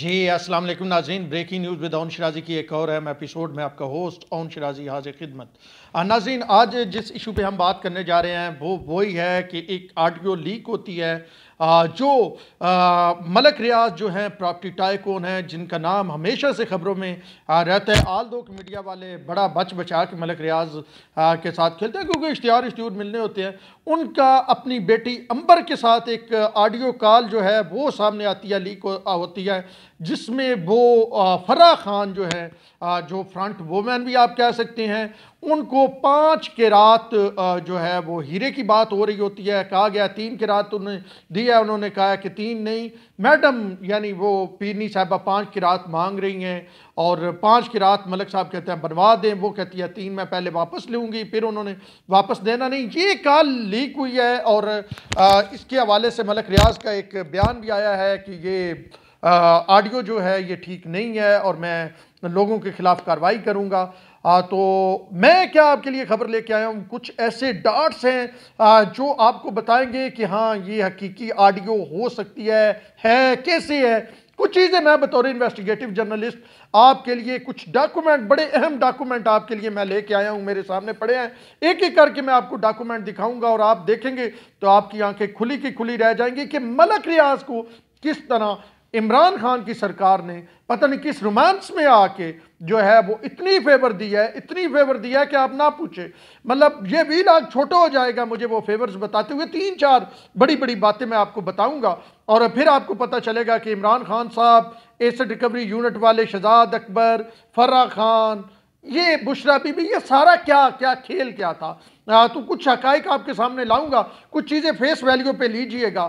जी अस्सलाम वालेकुम नाजीन ब्रेकिंग न्यूज़ विद ओन शराजी की एक और अहम एपिसोड में आपका होस्ट ओन शराजी हाजिर खिदमत नाजीन आज जिस इशू पे हम बात करने जा रहे हैं वो वही है कि एक ऑडियो लीक होती है जो मलक रियाज जो हैं प्रॉपर्टी टाइकोन हैं जिनका नाम हमेशा से ख़बरों में रहता है आल दो मीडिया वाले बड़ा बच बचा के मलक रियाज के साथ खेलते हैं क्योंकि इश्तहार इश्तूर मिलने होते हैं उनका अपनी बेटी अंबर के साथ एक ऑडियो कॉल जो है वो सामने आती है लीक होती है जिसमें वो फरा खान जो है जो फ्रंट वोमैन भी आप कह सकते हैं उनको पाँच के रात जो है वो हीरे की बात हो रही होती है कहा गया तीन के रात उन्हें दी किया उन्होंने कहा कि तीन नहीं मैडम यानी वो पीरनी साहबा पाँच की रात मांग रही हैं और पाँच की रात मलिक साहब कहते हैं बनवा दें वो कहती है तीन मैं पहले वापस लूँगी फिर उन्होंने वापस देना नहीं ये कॉल लीक हुई है और आ, इसके हवाले से मलिक रियाज का एक बयान भी आया है कि ये ऑडियो जो है ये ठीक नहीं है और मैं लोगों के ख़िलाफ़ कार्रवाई करूँगा आ, तो मैं क्या आपके लिए ख़बर लेके आया हूँ कुछ ऐसे डार्ट्स हैं आ, जो आपको बताएंगे कि हाँ ये हकीकी ऑडियो हो सकती है है कैसे है कुछ चीज़ें मैं बतौर इन्वेस्टिगेटिव जर्नलिस्ट आपके लिए कुछ डॉक्यूमेंट बड़े अहम डॉक्यूमेंट आपके लिए मैं लेके आया हूँ मेरे सामने पड़े हैं एक एक करके मैं आपको डॉक्यूमेंट दिखाऊंगा और आप देखेंगे तो आपकी आंखें खुली की खुली रह जाएंगी कि मलक रियाज को किस तरह इमरान खान की सरकार ने पता नहीं किस रोमांस में आके जो है वो इतनी फेवर दी है इतनी फेवर दिया है कि आप ना पूछे मतलब ये भी लाख छोटा हो जाएगा मुझे वो फेवर्स बताते हुए तीन चार बड़ी बड़ी बातें मैं आपको बताऊंगा और फिर आपको पता चलेगा कि इमरान खान साहब एसड रिकवरी यूनिट वाले शहजाद अकबर फर्रा खान ये बुशरा बीबी ये सारा क्या क्या खेल क्या था आ, तो कुछ हक आपके सामने लाऊंगा कुछ चीज़ें फेस वैल्यू पे लीजिएगा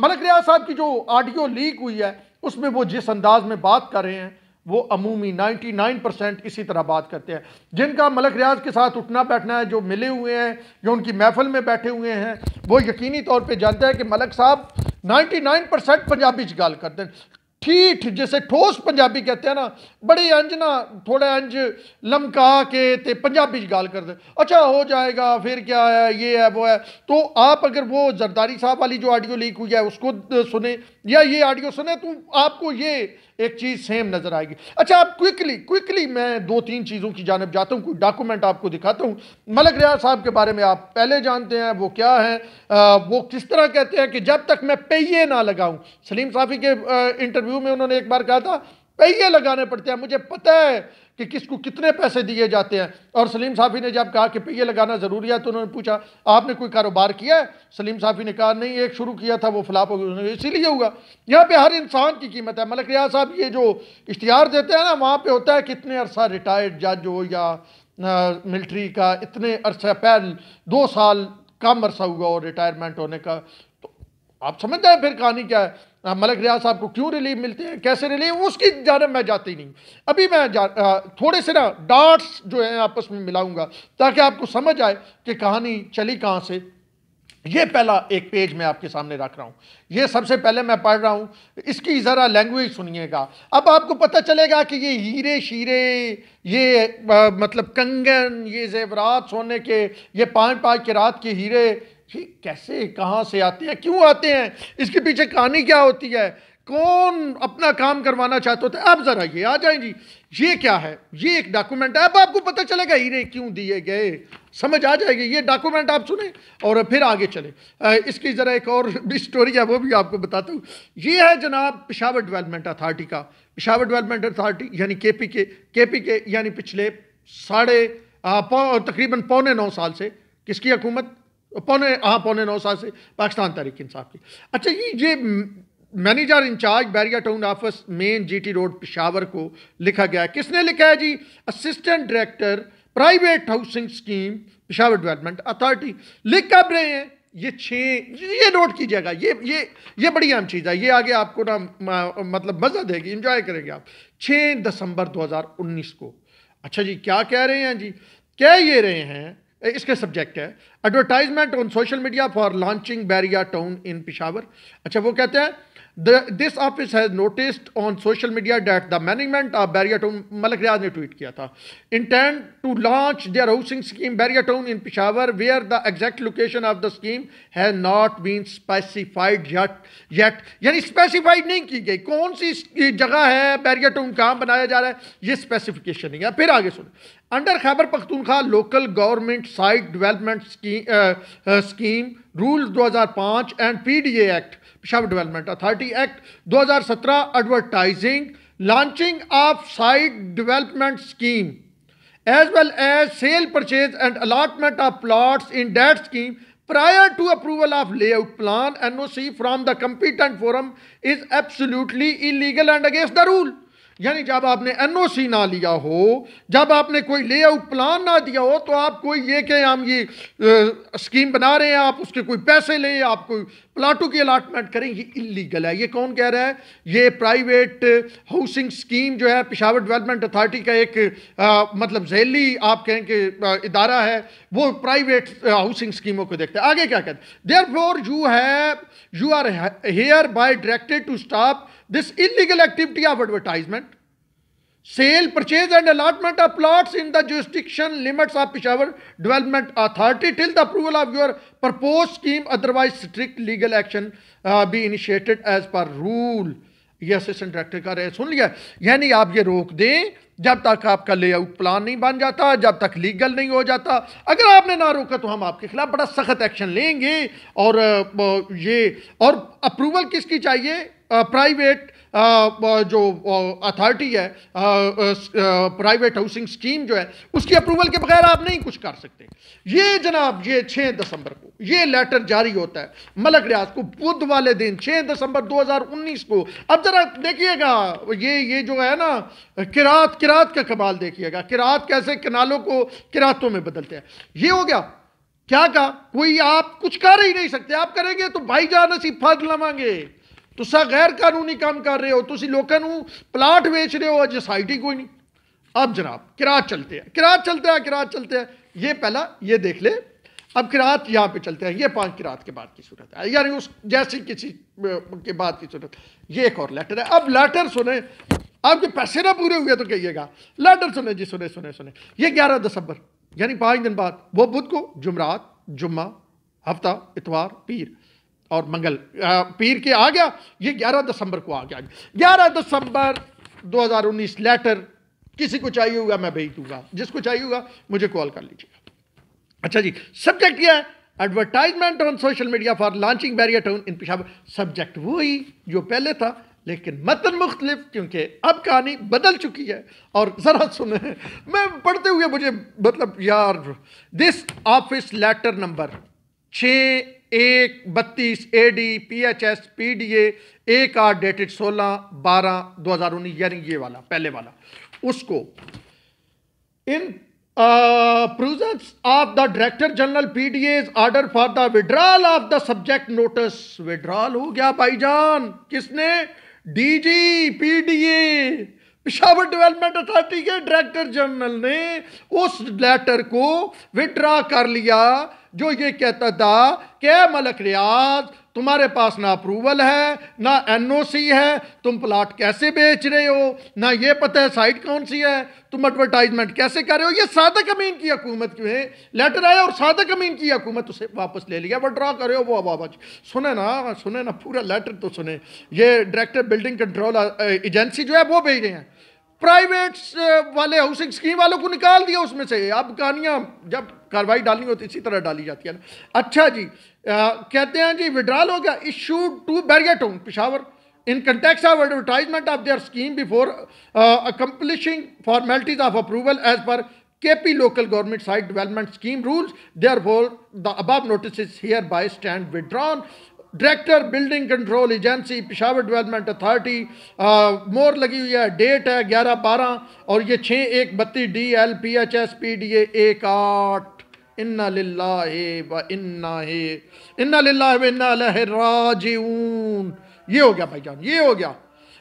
मलक रियाज साहब की जो ऑडियो लीक हुई है उसमें वो जिस अंदाज में बात कर रहे हैं वो अमूमी 99 परसेंट इसी तरह बात करते हैं जिनका मलक रियाज के साथ उठना बैठना है जो मिले हुए हैं जो उनकी महफल में बैठे हुए हैं वो यकीनी तौर पे जानते हैं कि मलक साहब 99 परसेंट पंजाबी च गल करते हैं ठीठ जैसे ठोस पंजाबी कहते हैं ना बड़े अंज ना थोड़ा अंज लमका के ते पंजाबी गाल कर दे अच्छा हो जाएगा फिर क्या है ये है वो है तो आप अगर वो जरदारी साहब वाली जो ऑडियो लीक हुई है उसको सुने या ये ऑडियो सुने तो आपको ये एक चीज़ सेम नज़र आएगी अच्छा आप क्विकली क्विकली मैं दो तीन चीज़ों की जानब जाता हूँ कोई डॉक्यूमेंट आपको दिखाता हूँ मलक रियाज साहब के बारे में आप पहले जानते हैं वो क्या है आ, वो किस तरह कहते हैं कि जब तक मैं पहिए ना लगाऊँ सलीम साफ़ी के इंटरव्यू में उन्होंने एक बार कहा था पहिए लगाने पड़ते हैं मुझे पता है कि किसको कितने पैसे दिए जाते हैं और सलीम साफ़ी ने जब कहा कि पहिए लगाना ज़रूरी है तो उन्होंने पूछा आपने कोई कारोबार किया है सलीम साफ़ी ने कहा नहीं एक शुरू किया था वो फ्लाप हो गया इसीलिए हुआ यहाँ पर हर इंसान की कीमत है मलक रियाज साहब ये जो इश्तिहार देते हैं ना वहाँ पर होता है कितने अरसा रिटायर्ड जज हो या मिल्ट्री का इतने अरसा पहल दो साल कम अरसा हुआ और रिटायरमेंट होने का तो आप समझ जाए फिर कहानी क्या है हाँ, मलक रियाज साहब को क्यों रिलीव मिलते हैं कैसे रिलीव उसकी जानब मैं जाती नहीं अभी मैं आ, थोड़े से ना डांट्स जो हैं आपस में मिलाऊंगा ताकि आपको समझ आए कि कहानी चली कहाँ से ये पहला एक पेज मैं आपके सामने रख रहा हूँ ये सबसे पहले मैं पढ़ रहा हूँ इसकी ज़रा लैंग्वेज सुनिएगा अब आपको पता चलेगा कि ये हीरे शीरे ये आ, मतलब कंगन ये जेवरात सोने के ये पाँच पाँच के रात के हीरे ठीक कैसे कहाँ से आते हैं क्यों आते हैं इसके पीछे कहानी क्या होती है कौन अपना काम करवाना चाहते होते आप जरा ये आ जाए जी ये क्या है ये एक डॉक्यूमेंट है अब आपको पता चलेगा हीरे क्यों दिए गए समझ आ जाएगी ये डॉक्यूमेंट आप सुने और फिर आगे चले इसकी ज़रा एक और भी स्टोरी है वो भी आपको बताता हूँ ये है जनाब पिशावर डेवलपमेंट अथार्टी का पिशावर डेवलपमेंट अथॉरिटी यानी के पी के के पी के यानी पिछले साढ़े तकरीबन पौने नौ साल से किसकी हकूमत पौने हाँ पौने नौ साल से पाकिस्तान तारीख इंसाफ की अच्छा ये ये manager incharge Bahria Town office main GT road Peshawar को लिखा गया है किसने लिखा है जी assistant director private housing scheme Peshawar development authority लिख कब रहे हैं ये छः ये नोट कीजिएगा ये ये ये बड़ी अहम चीज़ है ये आगे आपको ना मतलब मज़ा देगी इंजॉय करेंगे आप छः दिसंबर 2019 को अच्छा जी क्या कह रहे हैं जी कह ये रहे हैं इसके सब्जेक्ट है advertisement on social media for launching Bahria Town in Peshawar अच्छा वो कहते हैं The, this office has noticed on social media that the management of Barriatown, Malik Riaz ने ट्वीट किया था intend to launch their housing scheme Barriatown in Peshawar where the exact location of the scheme has not been specified yet yet यानी specified नहीं की गई कौन सी जगह है Barriatown कहाँ बनाया जा रहा है ये specification नहीं है फिर आगे सुनो under Khyber Pakhtunkhwa local government site development scheme rule 2005 and PDA act Peshawar development authority act 2017 advertising, launching of site development scheme, as well as sale purchase and allotment of plots in that scheme prior to approval of layout plan NOC from the competent forum is absolutely illegal and against the rule. यानी जब आपने NOC ना लिया हो जब आपने कोई layout plan ना दिया हो तो आप कोई ये कहें हम ये आ, स्कीम बना रहे हैं आप उसके कोई पैसे लें आप कोई प्लाटों की अलाटमेंट करें ये इलीगल है ये कौन कह रहा है ये प्राइवेट हाउसिंग स्कीम जो है पिशावर डेवलपमेंट अथॉरिटी का एक आ, मतलब जैली आप कहें कि इदारा है वो प्राइवेट हाउसिंग स्कीमों को देखते हैं आगे क्या कहते हैं therefore you have you are hereby directed to stop this illegal activity of advertisement, sale, purchase and allotment of plots in the jurisdiction limits of Peshawar Development Authority till the approval of your proposed scheme, otherwise strict legal action uh, be initiated as per rule. ये assistant director का रहे सुन लिया यानी आप ये रोक दें जब तक आपका लेआउट प्लान नहीं बन जाता जब तक लीगल नहीं हो जाता अगर आपने ना रोका तो हम आपके खिलाफ बड़ा सख्त एक्शन लेंगे और ये और अप्रूवल किसकी चाहिए प्राइवेट जो अथॉरिटी है प्राइवेट हाउसिंग स्कीम जो है उसकी अप्रूवल के बगैर आप नहीं कुछ कर सकते ये जनाब ये 6 दिसंबर को ये लेटर जारी होता है मलक रियाज को बुध वाले दिन 6 दिसंबर 2019 को अब जरा देखिएगा ये ये जो है ना किरात किरात का कमाल देखिएगा किरात कैसे किनालों को किरातों में बदलते हैं ये हो गया क्या कहा कोई आप कुछ कर ही नहीं सकते आप करेंगे तो भाईजान असी फर्ज लवेंगे तुसा गैर कानूनी काम कर रहे हो तुम ਲੋਕਾਂ प्लाट वेच रहे हो ਹੋ ਅਜੇ ਸਾਈਟੀ अब जनाब किरात चलते हैं किरात चलते हैं किरात चलते हैं ये पहला ये देख ले अब किरात यहाँ पे चलते हैं ये पांच किरात के बाद की सूरत है यानी उस जैसी किसी के बाद की सूरत ये एक और लेटर है अब लेटर सुने आपके पैसे ना पूरे हुए तो कहिएगा लेटर सुने जी सुने सुने सुने ये ग्यारह दिसंबर यानी पाँच दिन बाद वो बुध को जुमरात जुम्मा हफ्ता इतवार पीर और मंगल पीर के आ गया ये 11 दिसंबर को आ गया 11 दिसंबर 2019 लेटर किसी को चाहिए होगा मैं भेज दूंगा जिसको चाहिए होगा मुझे कॉल कर लीजिएगा अच्छा जी सब्जेक्ट क्या है advertisement on social media for launching Bahria Town in Peshawar subject वही जो पहले था लेकिन मतन मुख्तलिफ क्योंकि अब कहानी बदल चुकी है और ज़रा सुने मैं पढ़ते हुए मुझे मतलब यार दिस ऑफिस लेटर नंबर छः एक बत्तीस A D P H S P D A एक आठ डेटेड सोलह बारह दो हज़ार उन्नीस यानी ये वाला पहले वाला उसको in presence of the director general P D as order for the withdrawal of the subject notice withdrawal हो गया भाईजान किसने D G P D A Peshawar development authority के डायरेक्टर जनरल ने उस लेटर को विड्रॉ कर लिया जो ये कहता था कि मलक रियाज तुम्हारे पास ना अप्रूवल है ना एनओसी है तुम प्लाट कैसे बेच रहे हो ना ये पता है साइट कौन सी है तुम एडवर्टाइजमेंट कैसे कर रहे हो ये सादक अमीन की हकूमत है लेटर आया और सादक अमीन की हकूमत उसे वापस ले लिया विड्रा कर रहे हो वो आवाज सुने ना सुने ना पूरा लेटर तो सुने ये डायरेक्टर बिल्डिंग कंट्रोल एजेंसी जो है वो भेज रहे हैं प्राइवेट uh, वाले हाउसिंग स्कीम वालों को निकाल दिया उसमें से अब कहानियाँ जब कार्रवाई डालनी होती तो इसी तरह डाली जाती है ना अच्छा जी आ, कहते हैं जी विड्रॉल हो गया issue to Bahria home Peshawar in context of advertisement of their scheme before accomplishing formalities of approval as per K P local government site development scheme rules therefore the above notice hereby stand withdrawn director building control agency Peshawar development authority मोर लगी हुई है date है ग्यारह बारह और ये छः एक बत्तीस D L P H S P D A एक आठ इन्ना लिल्ला व इन्ना हे इन्ना लिल्ला व इन्ना राजून ये हो गया भाई जान ये हो गया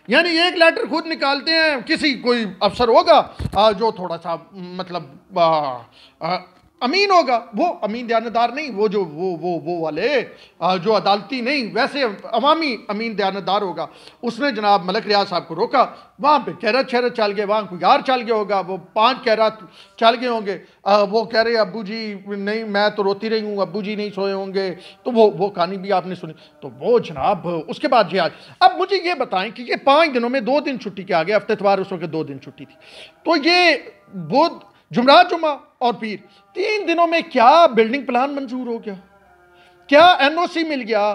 यानी एक लेटर खुद निकालते हैं किसी कोई अफसर होगा जो थोड़ा सा मतलब आ, आ, अमीन होगा वो अमीन दयानदार नहीं वो जो वो वो वो वाले जो अदालती नहीं वैसे अवामी अमीन दयानदार होगा उसने जनाब मलक रियाज साहब को रोका वहाँ पे कैरत शहरत चल गए वहाँ कोई यार चल गया होगा वो पांच कैरत चल गए होंगे वो कह रहे अबू जी नहीं मैं तो रोती रही हूँ अबू जी नहीं सोए होंगे तो वो वो कहानी भी आपने सुनी तो वो जनाब उसके बाद जी आज अब मुझे ये बताएं कि ये पाँच दिनों में दो दिन छुट्टी के आ गए हफ्ते तवार उस वक्त दो दिन छुट्टी थी तो ये बुद्ध जुमरा जुमा और पीर तीन दिनों में क्या बिल्डिंग प्लान मंजूर हो गया क्या एनओसी मिल गया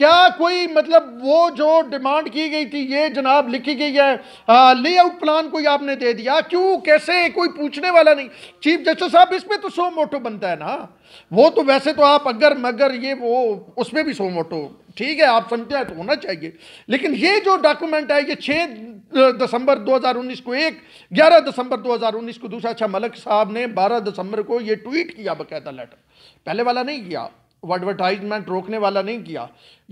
क्या कोई मतलब वो जो डिमांड की गई थी ये जनाब लिखी गई है लेआउट प्लान कोई आपने दे दिया क्यों कैसे कोई पूछने वाला नहीं चीफ जस्टिस साहब इसमें तो सो मोटो बनता है ना वो तो वैसे तो आप अगर मगर ये वो उसमें भी सो मोटो ठीक है आप समझते हैं तो होना चाहिए लेकिन ये जो डॉक्यूमेंट है ये छः दिसंबर 2019 को एक 11 दिसंबर 2019 को दूसरा अच्छा मलक साहब ने 12 दिसंबर को ये ट्वीट किया बकायदा लेटर पहले वाला नहीं किया एडवर्टाइजमेंट रोकने वाला नहीं किया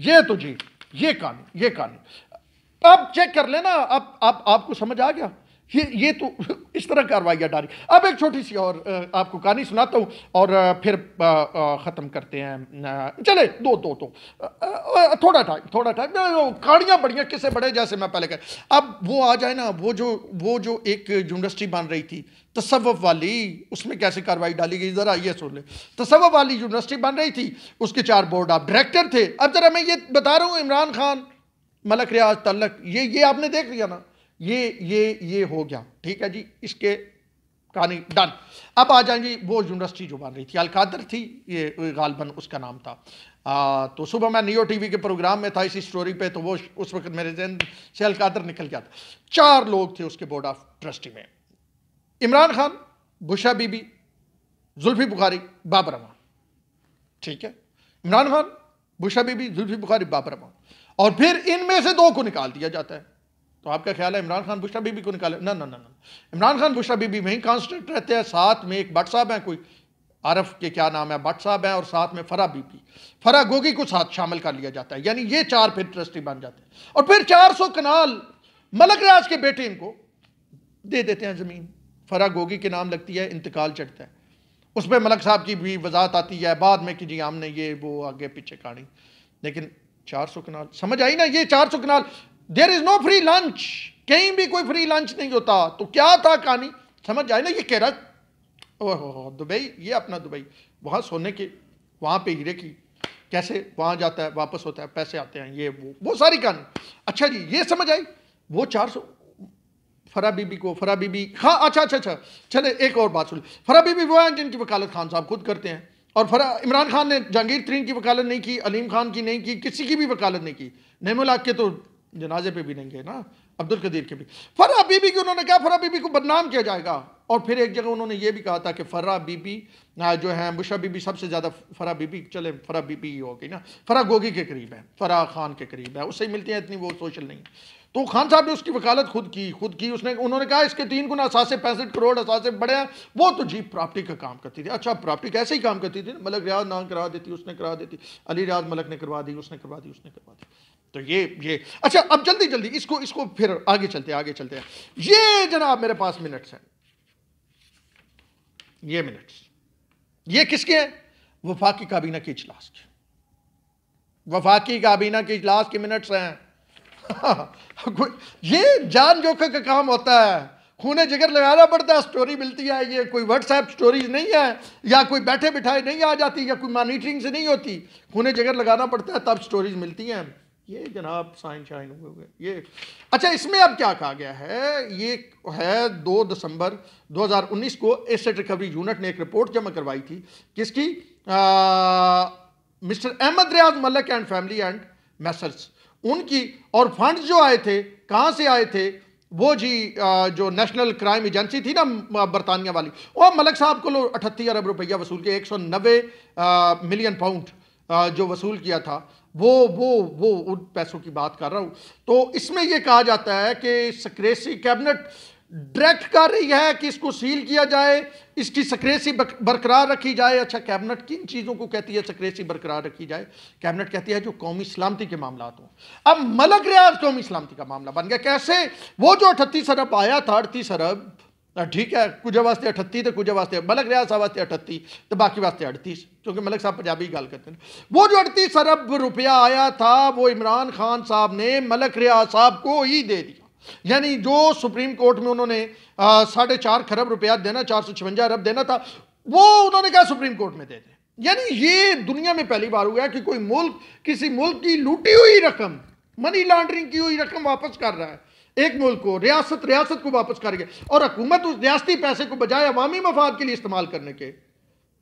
ये तो जी ये कानून ये कानून अब चेक कर लेना अब आप आपको समझ आ गया ये ये तो इस तरह कार्रवाइयाँ डाली अब एक छोटी सी और आपको कहानी सुनाता हूँ और फिर ख़त्म करते हैं चले दो दो तो थोड़ा टाइम थोड़ा टाइम कहानियाँ बढ़िया किसे बड़े जैसे मैं पहले कह अब वो आ जाए ना वो जो वो जो एक यूनिवर्सिटी बन रही थी तसवफ वाली उसमें कैसे कार्रवाई डाली गई ज़रा ये सुन ले तसवफ वाली यूनिवर्सिटी बन रही थी उसके चार बोर्ड आप डायरेक्टर थे अब ज़रा मैं ये बता रहा हूँ इमरान खान मलक रियाज तलक ये ये आपने देख लिया ना ये ये ये हो गया ठीक है जी इसके कहानी डन अब आ जाएंगी वो यूनिवर्सिटी जो बन रही थी अलकादर थी ये गालबन उसका नाम था आ, तो सुबह मैं नियो टीवी के प्रोग्राम में था इसी स्टोरी पे तो वो उस वक्त मेरे जहन से अलकादर निकल गया था चार लोग थे उसके बोर्ड ऑफ ट्रस्टी में इमरान खान बुशा बीबी जुल्फी बुखारी बाबर अमान ठीक है इमरान खान बुशा बीबी जुल्फी बुखारी बाबर अमान और फिर इनमें से दो को निकाल दिया जाता है तो आपका ख्याल है इमरान खान बुशरा बीबी को निकाले ना ना ना ना इमरान खान बुशरा बीबी वहीं कॉन्स्टेंट रहते हैं साथ में एक भट्ट साहब हैं कोई आरफ के क्या नाम है भट्ट साहब हैं और साथ में फरा बीबी फरा गोगी को साथ शामिल कर लिया जाता है यानी ये चार फिर ट्रस्टी बन जाते हैं और फिर चार सौ कनाल मलक राज के बेटे इनको दे देते हैं ज़मीन फरा गोगी के नाम लगती है इंतकाल चढ़ता है उसमें मलक साहब की भी वजात आती है बाद में कि जी हमने ये वो आगे पीछे काढ़ी लेकिन चार सौ कनाल समझ आई ना ये चार सौ kanal there is no free lunch कहीं भी कोई फ्री लंच नहीं होता तो क्या था कहानी समझ आई ना ये कह रहा ओहो दुबई ये अपना दुबई वहाँ सोने के वहाँ पे हीरे की कैसे वहाँ जाता है वापस होता है पैसे आते हैं ये वो वो सारी कहानी अच्छा जी ये समझ आई वो चार सौ फरा बीबी को फरा बीबी हाँ अच्छा अच्छा अच्छा चले एक और बात सुन फरा बीबी वो हैं जिनकी वकालत खान साहब खुद करते हैं और फरा इमरान खान ने जहांगीर तरीन की वकालत नहीं की अलीम खान की नहीं की किसी की भी वकालत नहीं की नहमुलाक के तो जनाजे पे भी नहीं गए ना अब्दुल कदीर के भी फरा बीबी की उन्होंने कहा फरा बीबी को बदनाम किया जाएगा और फिर एक जगह उन्होंने ये भी कहा था कि फरा बीबी जो है बुशा बीबी सबसे ज़्यादा फरा बीबी चले फरा बीबी ही हो गई ना फरा गोगी के करीब है फरा खान के करीब है उससे मिलती है इतनी वो सोशल नहीं तो खान साहब ने उसकी वकालत खुद की खुद की उसने उन्होंने कहा इसके तीन गुना असासे पैंसठ करोड़ असासे बड़े हैं वो तो जी प्रॉपर्टी का काम करती थी अच्छा प्रॉपर्टी कैसे ही काम करती थी मलक रियाज ना करा देती उसने करा देती अली रियाज मलक ने करवा दी उसने करवा दी उसने करवा दी तो ये ये अच्छा अब जल्दी जल्दी इसको इसको फिर आगे चलते आगे चलते हैं ये जनाब मेरे पास मिनट्स हैं ये मिनट्स ये किसके हैं वफाकी काबीना के इजलास के वफाकी काबीना के इजलास के मिनट्स हैं ये जान जोखे का काम होता है खूने जिगर लगाना पड़ता है स्टोरी मिलती है ये कोई व्हाट्सएप स्टोरीज नहीं है या कोई बैठे बिठाए नहीं आ जाती या कोई मॉनिटरिंग से नहीं होती खूने जिगर लगाना पड़ता है तब स्टोरीज मिलती हैं ये जनाब साइन शाइन हुए हुए ये अच्छा इसमें अब क्या कहा गया है ये है दो दिसंबर 2019 को एसेट रिकवरी यूनिट ने एक रिपोर्ट जमा करवाई थी किसकी mister Ahmed Riaz Malik and family and messrs उनकी और फंड जो आए थे कहाँ से आए थे वो जी जो नेशनल क्राइम एजेंसी थी ना बरतानिया वाली वो मलक साहब को लो अठत्ती अरब रुपया वसूल किया एक सौ नब्बे मिलियन पाउंड जो वसूल किया था वो वो वो उन पैसों की बात कर रहा हूँ तो इसमें ये कहा जाता है कि सक्रेसी कैबिनेट डायरेक्ट कर रही है कि इसको सील किया जाए इसकी सक्रेसी बरकरार रखी जाए अच्छा कैबिनेट किन चीज़ों को कहती है सक्रेसी बरकरार रखी जाए कैबिनेट कहती है जो कौमी सलामती के मामला हों अब मलक रियाज कौमी सलामती का मामला बन गया कैसे वो जो अठतीस अरब आया था अड़तीस अरब ठीक है कुछ वास्ते अठत्ती तो कुछ वास्ते मलक रियाज साहब वास्ते अठत्ती तो बाकी वास्ते अड़तीस क्योंकि मलक साहब पंजाबी गाल करते हैं वो जो अड़तीस अरब रुपया आया था वो इमरान खान साहब ने मलक रियाज साहब को ही दे दिया यानी जो सुप्रीम कोर्ट में उन्होंने साढ़े चार खरब रुपया देना चार सौ छवंजा अरब देना था वो उन्होंने कहा सुप्रीम कोर्ट में दे दें यानी ये दुनिया में पहली बार हुआ है कि कोई मुल्क किसी मुल्क की लूटी हुई रकम मनी लॉन्ड्रिंग की हुई रकम वापस कर रहा है एक मुल्क को रियासत रियासत को वापस कर गया और हुकूमत उस रियाती पैसे को बजाय अवामी मफाद के लिए इस्तेमाल करने के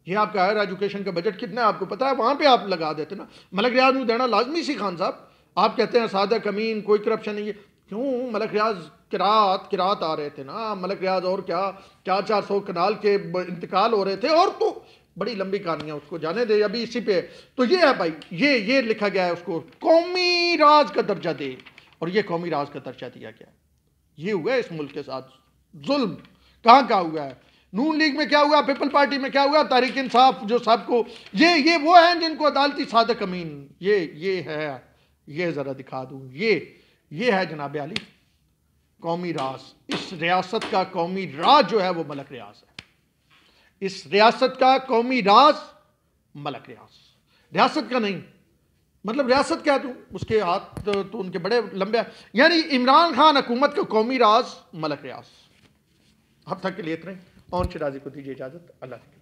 ये आपका हायर एजुकेशन का बजट कितना है आपको पता है वहाँ पे आप लगा देते ना मलक रियाज में देना लाजमी सी खान साहब आप कहते हैं सादा कमीन कोई करप्शन नहीं है क्यों मलक रियाज किरात किरात आ रहे थे ना मलक रियाज और क्या क्या चार सौ कनाल के इंतकाल हो रहे थे और तो बड़ी लंबी कहानी है उसको जाने दे अभी इसी पे तो ये है भाई ये ये लिखा गया है उसको कौमी राज का दर्जा दे और ये कौमी राज का दर्जा दिया गया ये हुआ है इस मुल्क के साथ जुल्म कहाँ कहाँ हुआ है नून लीग में क्या हुआ पीपल पार्टी में क्या हुआ तारिक इंसाफ जो साहब को ये ये वो हैं जिनको अदालती सादक अमीन ये ये है ये ज़रा दिखा दूँ ये ये है जनाब अली कौमी रास इस रियासत का कौमी राज जो है वो मलक रियाज है इस रियासत का कौमी राज मलक रियाज रियासत का नहीं मतलब रियासत क्या तू उसके हाथ तो, तो उनके बड़े लंबे यानी इमरान खान हुकूमत का कौमी राज मलक रियाज तक के लिए इतने और राजी को दीजिए इजाज़त अल्लाह